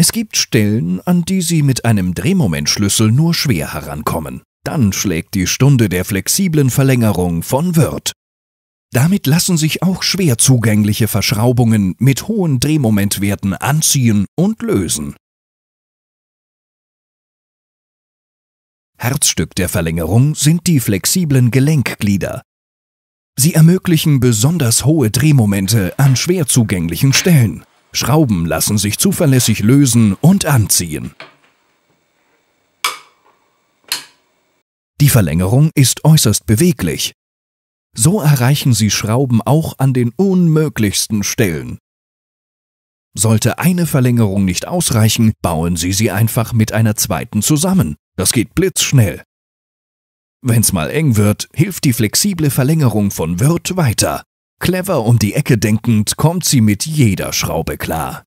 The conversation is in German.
Es gibt Stellen, an die Sie mit einem Drehmomentschlüssel nur schwer herankommen. Dann schlägt die Stunde der flexiblen Verlängerung von Wörth. Damit lassen sich auch schwer zugängliche Verschraubungen mit hohen Drehmomentwerten anziehen und lösen. Herzstück der Verlängerung sind die flexiblen Gelenkglieder. Sie ermöglichen besonders hohe Drehmomente an schwer zugänglichen Stellen. Schrauben lassen sich zuverlässig lösen und anziehen. Die Verlängerung ist äußerst beweglich. So erreichen Sie Schrauben auch an den unmöglichsten Stellen. Sollte eine Verlängerung nicht ausreichen, bauen Sie sie einfach mit einer zweiten zusammen. Das geht blitzschnell. Wenn's mal eng wird, hilft die flexible Verlängerung von Wirt weiter. Clever um die Ecke denkend kommt sie mit jeder Schraube klar.